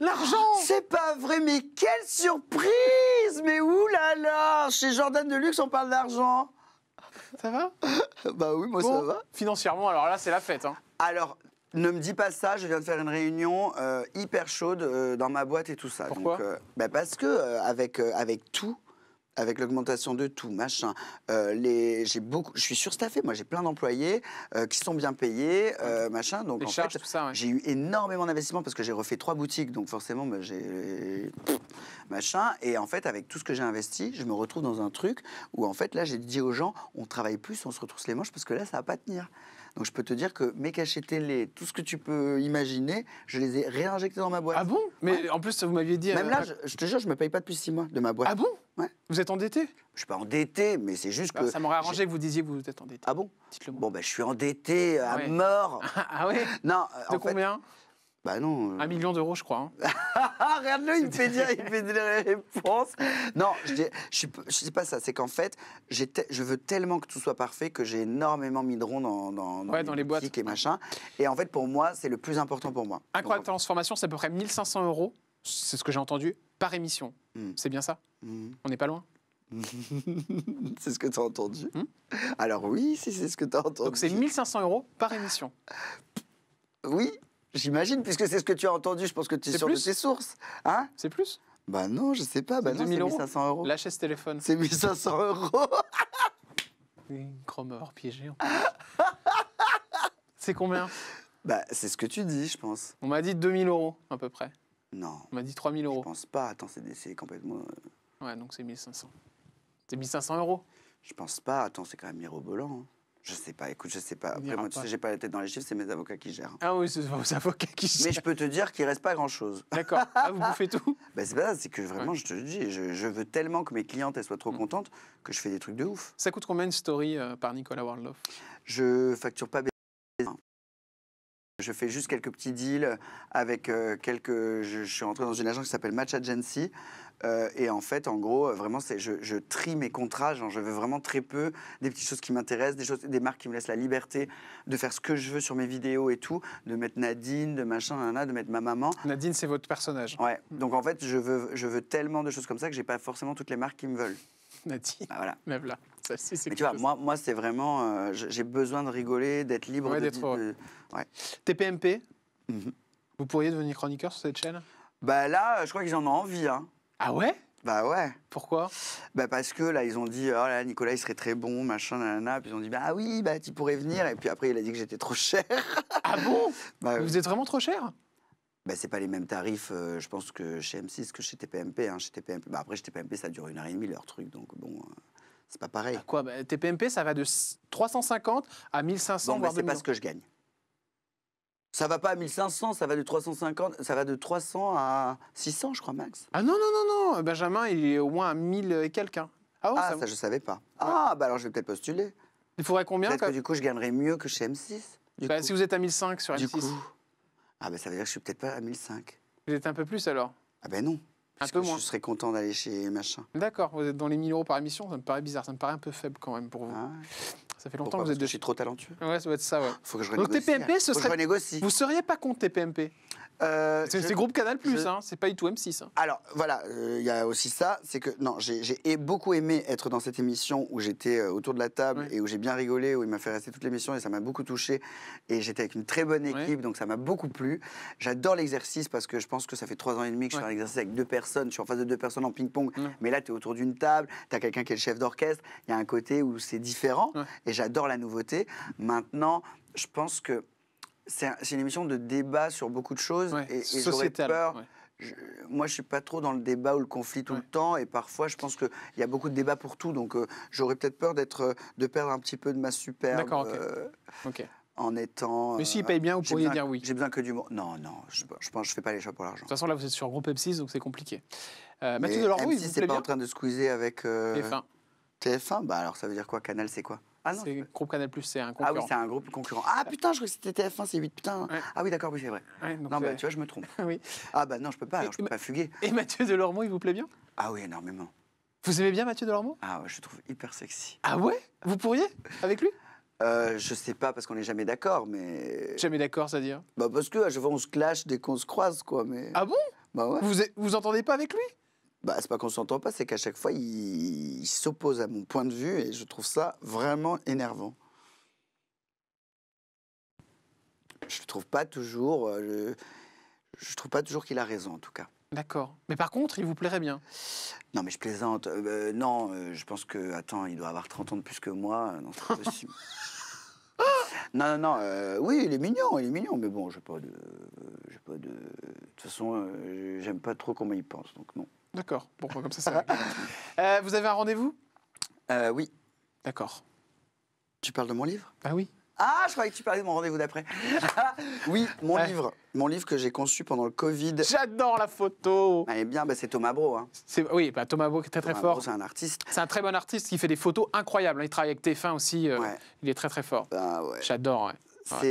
L'argent ah, C'est pas vrai, mais quelle surprise Mais oulala Chez Jordan Deluxe, on parle d'argent. Ça va Bah oui, moi ça va. Financièrement, alors là, c'est la fête. Hein. Alors, ne me dis pas ça, je viens de faire une réunion euh, hyper chaude euh, dans ma boîte et tout ça. donc, euh, bah Parce que avec, avec tout, avec l'augmentation de tout, machin. Euh, les, j'ai beaucoup, je suis surstaffé, moi j'ai plein d'employés euh, qui sont bien payés, euh, machin. Donc en fait, j'ai eu énormément d'investissements parce que j'ai refait trois boutiques, donc forcément, bah, j'ai machin. Et en fait, avec tout ce que j'ai investi, je me retrouve dans un truc où en fait là, j'ai dit aux gens, on travaille plus, on se retrousse les manches parce que là, ça va pas tenir. Donc je peux te dire que mes cachets télé, tout ce que tu peux imaginer, je les ai réinjectés dans ma boîte. Ah bon Mais en plus, vous m'aviez dit. Même euh, là, je, te jure, je me paye pas depuis six mois de ma boîte. Ah bon Vous êtes endetté Je suis pas endetté, mais c'est juste bah, que. Ça m'aurait arrangé que vous disiez que vous êtes endetté. Ah bon Dites-le moi. Bon, ben, je suis endetté à mort. ah oui Non. De combien bah non. Euh. Un million d'euros, je crois. Hein. Regarde-le, il fait dire, il fait réponses. Non, je ne sais pas ça. C'est qu'en fait, je veux tellement que tout soit parfait que j'ai énormément mis de rond dans, dans, les, dans boîtes et machin. Et en fait, pour moi, c'est le plus important pour moi. Incroyable transformation, c'est à peu près 1500 euros. C'est ce que j'ai entendu par émission. Hmm. C'est bien ça hmm. On n'est pas loin. c'est ce que tu as entendu hmm Alors oui, si c'est ce que tu as entendu. Donc c'est 1500 euros par émission. Oui, J'imagine, puisque c'est ce que tu as entendu, je pense que tu es sûr de tes sources. Hein c'est plus Bah non, je sais pas. Bah euros. Lâchez ce téléphone. C'est 1500 euros. Cromeur piégé. c'est combien Bah, c'est ce que tu dis, je pense. On m'a dit 2000 euros, à peu près. Non. On m'a dit 3000 euros. Je pense pas. Attends, c'est complètement. Euh ouais, donc c'est 1500. C'est 1500 euros. Je pense pas. Attends, c'est quand même mirobolant. Hein. Je sais pas, écoute, je sais pas. Après, moi, tu j'ai pas la tête dans les chiffres, c'est mes avocats qui gèrent. Ah oui, c'est vos avocats qui gèrent. Mais je peux te dire qu'il reste pas grand-chose. D'accord. Ah, vous bouffez tout ben, C'est pas ça, c'est que vraiment, je te le dis, je, veux tellement que mes clientes elles soient trop mm. contentes que je fais des trucs de ouf. Ça coûte combien une story euh, par Nicolas Wardloff ?– Je facture pas je fais juste quelques petits deals avec euh, quelques. Je, je, suis rentré dans une agence qui s'appelle Match Agency, euh, et en fait, en gros, euh, vraiment, je, je, trie mes contrats. Genre, je veux vraiment très peu des petites choses qui m'intéressent, des choses, des marques qui me laissent la liberté de faire ce que je veux sur mes vidéos et tout, de mettre Nadine, de machin, de mettre ma maman. Nadine, c'est votre personnage. Ouais. Mm. Donc en fait, je veux, je veux tellement de choses comme ça que j'ai pas forcément toutes les marques qui me veulent. Nadine. Bah, voilà. Même là. tu vois, moi, moi c'est vraiment. Euh, j'ai besoin de rigoler, d'être libre. Ouais, d'être. De... TPMP, mhm. vous pourriez devenir chroniqueur sur cette chaîne Bah là, je crois qu'ils en ont envie. Hein. Ah ouais bah ouais. Pourquoi Bah parce que là ils ont dit oh là Nicolas il serait très bon machin nanana puis ils ont dit bah oui bah tu pourrais venir et puis après il a dit que j'étais trop cher. Ah bon bah Vous êtes vraiment trop cher bah, c'est pas les mêmes tarifs, euh, je pense, que chez M6 que chez TPMP. Hein, chez TPMP. Bah, après, chez TPMP, ça dure une heure et demie, leur truc. Donc, bon, euh, c'est pas pareil. Ah quoi bah, TPMP, ça va de 350 à 1500, bon, bah, c'est pas ce que je gagne. Ça va pas à 1500, ça va de 350, ça va de 300 à 600, je crois, max. Ah non, non, non, non. Benjamin, il est au moins à 1000 et quelques. Ah, ouais, ah, ça, je je savais pas. Ah. ah, bah alors je vais peut-être postuler. Il faudrait combien peut que du coup, je gagnerais mieux que chez M6. Bah, si vous êtes à 1005 sur M6. Du coup, ah, bah ça veut dire que je suis peut-être pas à 1005. Vous êtes un peu plus alors Ah, ben non. Un peu moins. Je serais content d'aller chez machin. D'accord, vous êtes dans les 1000 euros par émission, ça me paraît bizarre, ça me paraît un peu faible quand même pour vous. Ah. Ça fait longtemps que vous êtes deux. Je suis trop talentueux. Ouais, ça va être ça, ouais. Faut que je renégocie. Donc hein. TPMP, ce Faut serait. Je vous seriez pas contre TPMP euh, c'est groupe Canal Plus, hein, c'est pas du tout M6. Hein. Alors voilà, euh, il y a aussi ça, c'est que non, j'ai beaucoup aimé être dans cette émission où j'étais euh, autour de la table et où j'ai bien rigolé, où il m'a fait rester toute l'émission et ça m'a beaucoup touché. Et j'étais avec une très bonne équipe, donc ça m'a beaucoup plu. J'adore l'exercice parce que je pense que ça fait trois ans et demi que je fais un exercice avec deux personnes, je suis en face de deux personnes en ping-pong, mais là tu es autour d'une table, tu as quelqu'un qui est le chef d'orchestre, il y a un côté où c'est différent et j'adore la nouveauté. Maintenant, je pense que c'est une émission de débat sur beaucoup de choses et, et j'aurais peur. Je, moi, je suis pas trop dans le débat ou le conflit tout le temps, et parfois, je pense qu'il y a beaucoup de débats pour tout, donc euh, j'aurais peut-être peur d'être, euh, de perdre un petit peu de ma superbe. Okay. Euh, ok. En étant. Mais s'il paye bien, vous pourriez dire oui. J'ai besoin que du mot. Non, non, je, ne pense, je fais pas les choix pour l'argent. De toute façon, là, vous êtes sur groupe m donc c'est compliqué. Mathieu de il vous plaît pas en train de squeezer avec. TF1. TF1, bah alors ça veut dire quoi Canal, c'est quoi ah non, c'est groupe Canal Plus, c'est un concurrent. Ah oui, c'est un groupe concurrent. Ah putain, je crois que c'était TF1, c'est 8, putain. Ah oui, d'accord, oui, c'est vrai. non, bah, tu vois, je me trompe. Ah bah non, je peux pas, alors, je peux pas fuguer. Et Mathieu Delormeau, il vous plaît bien Ah oui, énormément. Vous aimez bien Mathieu Delormeau Ah ouais, je le trouve hyper sexy. Ah ouais Vous pourriez Avec lui euh, je sais pas parce qu'on n'est jamais d'accord, mais. Jamais d'accord, c'est-à-dire Bah parce que à chaque fois on se clash dès qu'on se croise, quoi. Mais. Ah bon Bah ouais. Vous vous entendez pas avec lui bah, c'est pas qu'on s'entend pas, c'est qu'à chaque fois, il, s'oppose à mon point de vue et je trouve ça vraiment énervant. Je trouve pas toujours, euh, je, trouve pas toujours qu'il a raison en tout cas. D'accord. Mais par contre, il vous plairait bien. Non, mais je plaisante. Euh, bah, non, euh, je pense que, attends, il doit avoir 30 ans de plus que moi. Non, c'est Non, non, non. oui, il est mignon, il est mignon. Mais bon, j'ai pas de. pas de. De toute façon, j'aime pas trop comment il pense, donc non. D'accord. pourquoi comme ça, ça euh, Vous avez un rendez-vous euh, Oui. D'accord. Tu parles de mon livre Ah oui. Ah, je croyais que tu parlais de mon rendez-vous d'après. oui, mon livre. Mon livre que j'ai conçu pendant le Covid. J'adore la photo. Ah, Elle eh bien, bah, c'est Thomas Bro. Hein. Oui, bah, Thomas Bro qui est très très fort. C'est un artiste. C'est un très bon artiste qui fait des photos incroyables. Il travaille avec TF1 aussi. Euh, il est très très fort. Ah, J'adore, ouais. J'adore.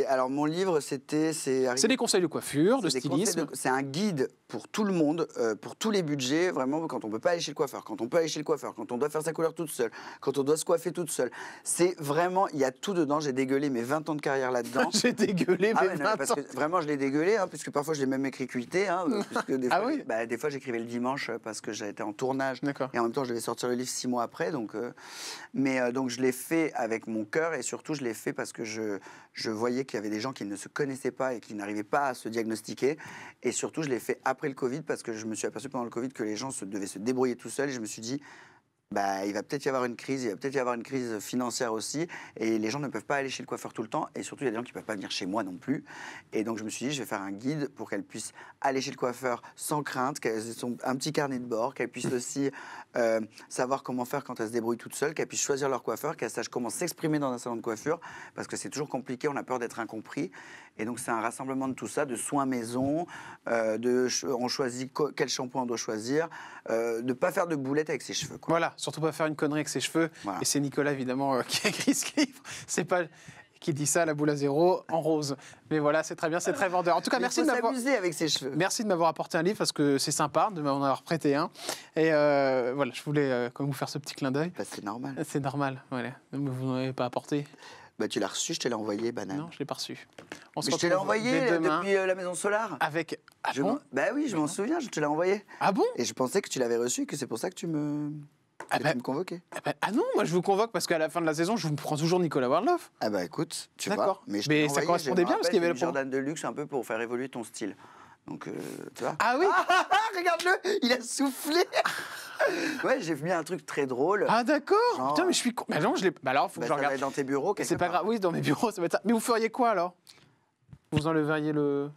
Alors, mon livre, c'était. C'est des conseils de coiffure, de stylisme. C'est un guide pour tout le monde, euh, pour tous les budgets, vraiment, quand on peut pas aller chez le coiffeur, quand on peut aller chez le coiffeur, quand on doit faire sa couleur toute seule, quand on doit se coiffer toute seule. C'est vraiment, il y a tout dedans. J'ai dégueulé mes 20 ans de carrière là-dedans. J'ai dégueulé ah mes 20 parce ans. vraiment, je l'ai dégueulé, hein, puisque parfois, je l'ai même écrit cuité. Hein, euh, des, ah oui bah, des fois, j'écrivais le dimanche euh, parce que j'étais en tournage. Et en même temps, je devais sortir le livre six mois après. Donc, mais donc, je l'ai fait avec mon cœur et surtout, je l'ai fait parce que je, je voyais qu'il y avait des gens qui ne se connaissaient pas et qui n'arrivaient pas à se diagnostiquer. Et surtout, je l'ai fait après le Covid parce que je me suis aperçu pendant le Covid que les gens devaient se débrouiller tout seuls. je me suis dit, bah, il va peut-être y avoir une crise, il va peut-être y avoir une crise financière aussi, et les gens ne peuvent pas aller chez le coiffeur tout le temps, et surtout il y a des gens qui ne peuvent pas venir chez moi non plus. Et donc je me suis dit, je vais faire un guide pour qu'elles puissent aller chez le coiffeur sans crainte, qu'elles aient un petit carnet de bord, qu'elles puissent aussi euh, savoir comment faire quand elles se débrouillent toutes seules, qu'elles puissent choisir leur coiffeur, qu'elles sachent comment s'exprimer dans un salon de coiffure, parce que c'est toujours compliqué, on a peur d'être incompris. Et donc c'est un rassemblement de tout ça, de soins maison, euh, de on choisit quel shampoing on doit choisir, euh, de ne pas faire de boulettes avec ses cheveux. Voilà surtout pas faire une connerie avec ses cheveux. Et c'est Nicolas, évidemment, euh, qui a écrit ce livre. C'est pas qui dit ça, la boule à zéro, en rose. Mais voilà, c'est très bien, c'est très vendeur. En tout cas, merci de m'avoir. avec ses cheveux. Merci de m'avoir apporté un livre parce que c'est sympa de m'en avoir prêté un. Et euh, voilà, je voulais quand euh, même vous faire ce petit clin d'œil. Bah, c'est normal. C'est normal, voilà. Mais vous n'en avez pas apporté. Bah, tu l'as reçu, je te l'ai envoyé, banane. Non, je l'ai pas reçu. je te l'ai envoyé depuis la maison Solar. Avec. Ah bon Bah oui, je m'en souviens, je te l'ai envoyé. Ah bon Et je pensais que tu l'avais reçu, que c'est pour ça que tu me ah me convoquer. Eh ben, ah, non, moi je vous convoque parce qu'à la fin de la saison, je vous prends toujours Nicolas Warloff. Ah bah écoute, tu vois. Mais, je mais ça correspondait bien parce qu'il y avait le Jordan de luxe un peu pour faire évoluer ton style. Donc, euh, tu vois. Ah oui Regarde-le, il a soufflé Ouais, j'ai mis un truc très drôle. Ah d'accord Putain, mais je suis con. non, je l'ai. Bah alors, faut que bah, je regarde. dans tes bureaux, C'est pas grave, oui, dans mes bureaux, ça va être ça. Mais vous feriez quoi alors Vous enleveriez le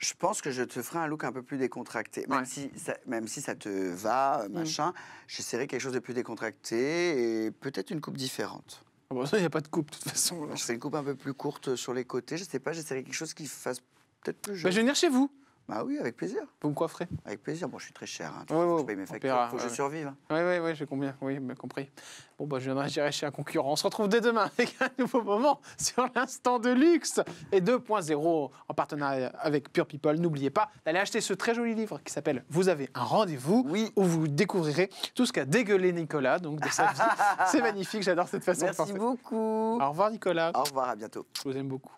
je pense que je te ferai un look un peu plus décontracté. Même, si, ça, même si ça te va, euh, mm. machin, j'essaierai quelque chose de plus décontracté et peut-être une coupe différente. Ah bon, ça, il n'y a pas de coupe, de toute façon. Je ferai une coupe un peu plus courte sur les côtés. Je ne sais pas, j'essaierai quelque chose qui fasse peut-être plus bah, je vais venir chez vous. Bah oui, avec plaisir. Vous me coifferez Avec plaisir. Bon, je suis très cher. Hein. Ouais, je paye mes factures. Il faut que je survive. Oui, oui, oui, j'ai combien Oui, bien compris. Bon, bah, je viendrai gérer chez un concurrent. On se retrouve dès demain avec un nouveau moment sur l'instant de luxe et 2.0 en partenariat avec Pure People. N'oubliez pas d'aller acheter ce très joli livre qui s'appelle Vous avez un rendez-vous où vous découvrirez tout ce qu'a dégueulé Nicolas, donc de sa vie. C'est magnifique, j'adore cette façon de Merci beaucoup. Au revoir, Nicolas. Au revoir, à bientôt. Je vous aime beaucoup.